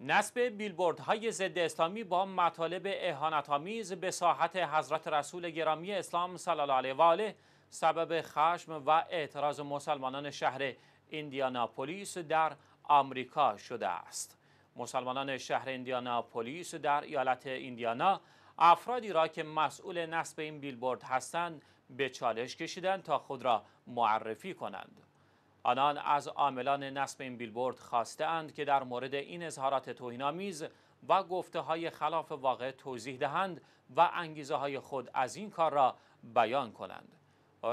نصب های ضد اسلامی با مطالب آمیز به ساحت حضرت رسول گرامی اسلام صلی الله علیه و آله سبب خشم و اعتراض مسلمانان شهر ایندیاناپولیس در آمریکا شده است. مسلمانان شهر ایندیاناپولیس در ایالت ایندیانا افرادی را که مسئول نصب این بیلبورد هستند به چالش کشیدند تا خود را معرفی کنند. آنان از عاملان نصب این بیلبورد خواسته اند که در مورد این اظهارات توهینآمیز و گفته های خلاف واقع توضیح دهند و انگیزه های خود از این کار را بیان کنند.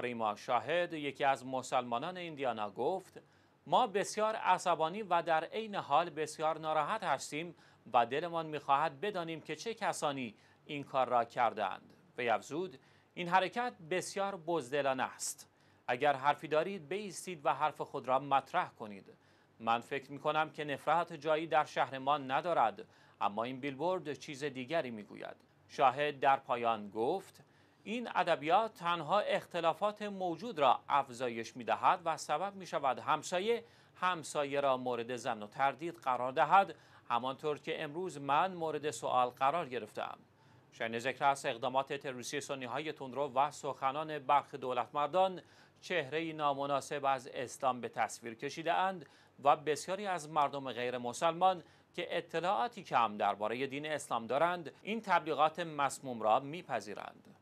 ریما شاهد یکی از مسلمانان ایندیانا گفت ما بسیار عصبانی و در عین حال بسیار ناراحت هستیم و دلمان میخواهد بدانیم که چه کسانی این کار را کردند. به یفزود این حرکت بسیار بزدلانه است. اگر حرفی دارید بیستید و حرف خود را مطرح کنید من فکر می کنم که نفرت جایی در شهر ما ندارد اما این بیلبورد چیز دیگری می گوید شاهد در پایان گفت این ادبیات تنها اختلافات موجود را افزایش می دهد و سبب می شود همسایه همسایه را مورد زن و تردید قرار دهد همانطور که امروز من مورد سوال قرار گرفتم شن ذکر است اقدامات تروریستی سنی های تندرو و سخنان دولت مردان چهره نامناسب از اسلام به تصویر کشیده اند و بسیاری از مردم غیر مسلمان که اطلاعاتی کم درباره دین اسلام دارند این تبلیغات مسموم را میپذیرند.